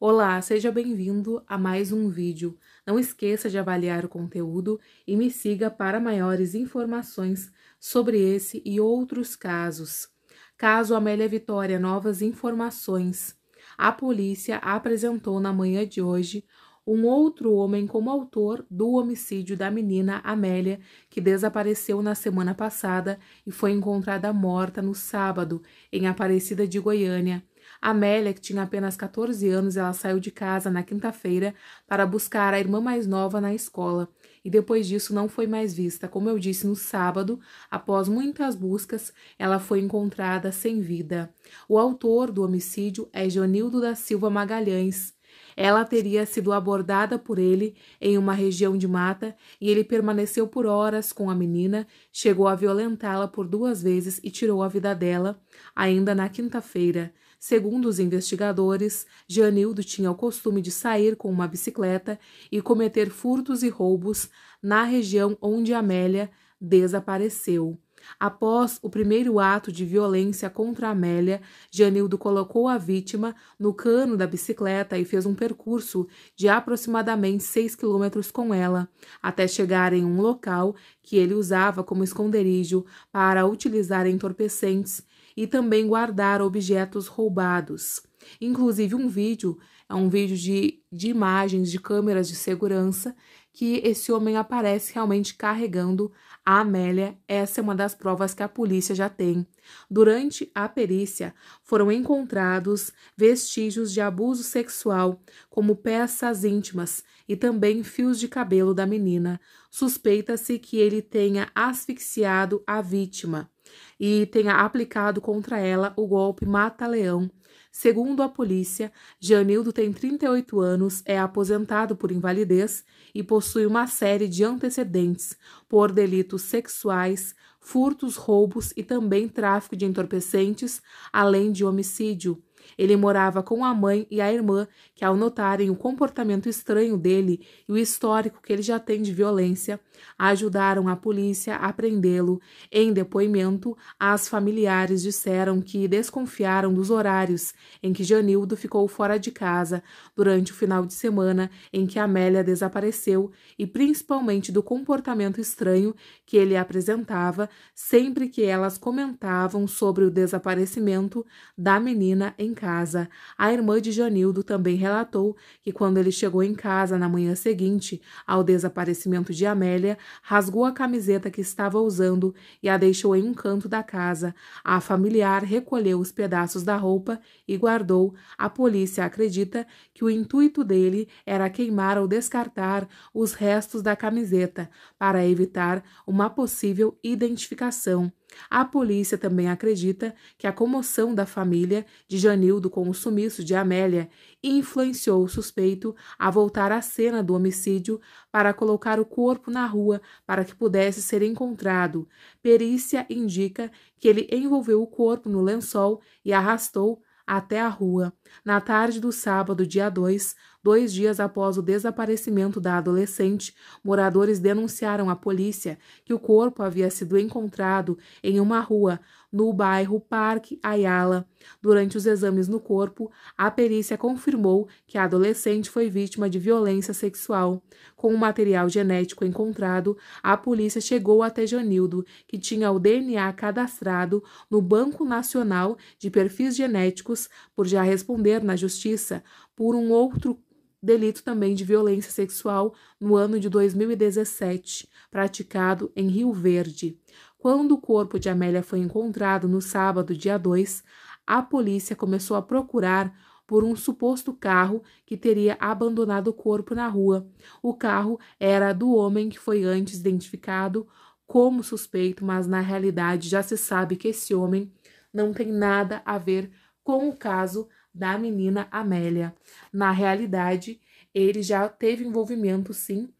Olá, seja bem-vindo a mais um vídeo. Não esqueça de avaliar o conteúdo e me siga para maiores informações sobre esse e outros casos. Caso Amélia Vitória, novas informações. A polícia apresentou na manhã de hoje um outro homem como autor do homicídio da menina Amélia, que desapareceu na semana passada e foi encontrada morta no sábado, em Aparecida de Goiânia. Amélia, que tinha apenas 14 anos, ela saiu de casa na quinta-feira para buscar a irmã mais nova na escola e depois disso não foi mais vista. Como eu disse no sábado, após muitas buscas, ela foi encontrada sem vida. O autor do homicídio é Jonildo da Silva Magalhães, ela teria sido abordada por ele em uma região de mata e ele permaneceu por horas com a menina, chegou a violentá-la por duas vezes e tirou a vida dela, ainda na quinta-feira. Segundo os investigadores, Janildo tinha o costume de sair com uma bicicleta e cometer furtos e roubos na região onde Amélia desapareceu. Após o primeiro ato de violência contra Amélia, Janildo colocou a vítima no cano da bicicleta e fez um percurso de aproximadamente 6 quilômetros com ela, até chegar em um local que ele usava como esconderijo para utilizar entorpecentes e também guardar objetos roubados. Inclusive um vídeo, é um vídeo de, de imagens de câmeras de segurança que esse homem aparece realmente carregando a Amélia. Essa é uma das provas que a polícia já tem. Durante a perícia, foram encontrados vestígios de abuso sexual, como peças íntimas e também fios de cabelo da menina. Suspeita-se que ele tenha asfixiado a vítima e tenha aplicado contra ela o golpe mata-leão. Segundo a polícia, Janildo tem 38 anos, é aposentado por invalidez e possui uma série de antecedentes por delitos sexuais, furtos, roubos e também tráfico de entorpecentes, além de homicídio. Ele morava com a mãe e a irmã, que, ao notarem o comportamento estranho dele e o histórico que ele já tem de violência, ajudaram a polícia a prendê-lo. Em depoimento, as familiares disseram que desconfiaram dos horários em que Janildo ficou fora de casa durante o final de semana em que Amélia desapareceu e principalmente do comportamento estranho que ele apresentava sempre que elas comentavam sobre o desaparecimento da menina em casa casa. A irmã de Janildo também relatou que, quando ele chegou em casa na manhã seguinte ao desaparecimento de Amélia, rasgou a camiseta que estava usando e a deixou em um canto da casa. A familiar recolheu os pedaços da roupa e guardou. A polícia acredita que o intuito dele era queimar ou descartar os restos da camiseta para evitar uma possível identificação. A polícia também acredita que a comoção da família de Janildo com o sumiço de Amélia influenciou o suspeito a voltar à cena do homicídio para colocar o corpo na rua para que pudesse ser encontrado. Perícia indica que ele envolveu o corpo no lençol e arrastou até a rua. Na tarde do sábado, dia 2, Dois dias após o desaparecimento da adolescente, moradores denunciaram à polícia que o corpo havia sido encontrado em uma rua no bairro Parque Ayala. Durante os exames no corpo, a perícia confirmou que a adolescente foi vítima de violência sexual. Com o material genético encontrado, a polícia chegou até Janildo, que tinha o DNA cadastrado no Banco Nacional de Perfis Genéticos, por já responder na justiça por um outro delito também de violência sexual no ano de 2017, praticado em Rio Verde. Quando o corpo de Amélia foi encontrado no sábado, dia 2, a polícia começou a procurar por um suposto carro que teria abandonado o corpo na rua. O carro era do homem que foi antes identificado como suspeito, mas na realidade já se sabe que esse homem não tem nada a ver com o caso da menina Amélia. Na realidade, ele já teve envolvimento, sim.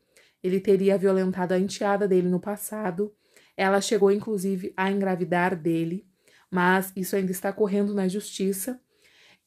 Ele teria violentado a enteada dele no passado. Ela chegou, inclusive, a engravidar dele, mas isso ainda está correndo na justiça.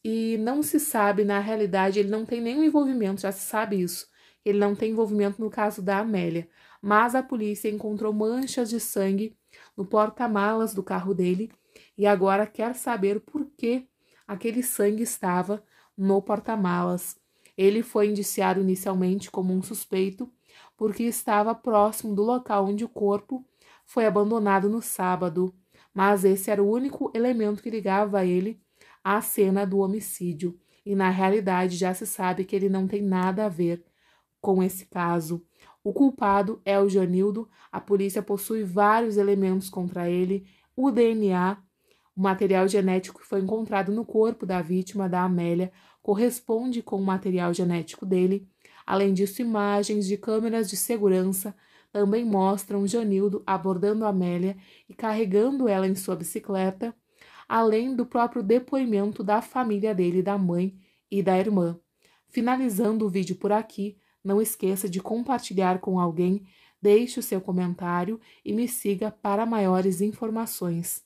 E não se sabe, na realidade, ele não tem nenhum envolvimento, já se sabe isso. Ele não tem envolvimento no caso da Amélia. Mas a polícia encontrou manchas de sangue no porta-malas do carro dele e agora quer saber por que aquele sangue estava no porta-malas. Ele foi indiciado inicialmente como um suspeito, porque estava próximo do local onde o corpo foi abandonado no sábado, mas esse era o único elemento que ligava ele à cena do homicídio, e na realidade já se sabe que ele não tem nada a ver com esse caso. O culpado é o Janildo, a polícia possui vários elementos contra ele, o DNA o material genético que foi encontrado no corpo da vítima da Amélia corresponde com o material genético dele. Além disso, imagens de câmeras de segurança também mostram Janildo abordando Amélia e carregando ela em sua bicicleta, além do próprio depoimento da família dele, da mãe e da irmã. Finalizando o vídeo por aqui, não esqueça de compartilhar com alguém, deixe o seu comentário e me siga para maiores informações.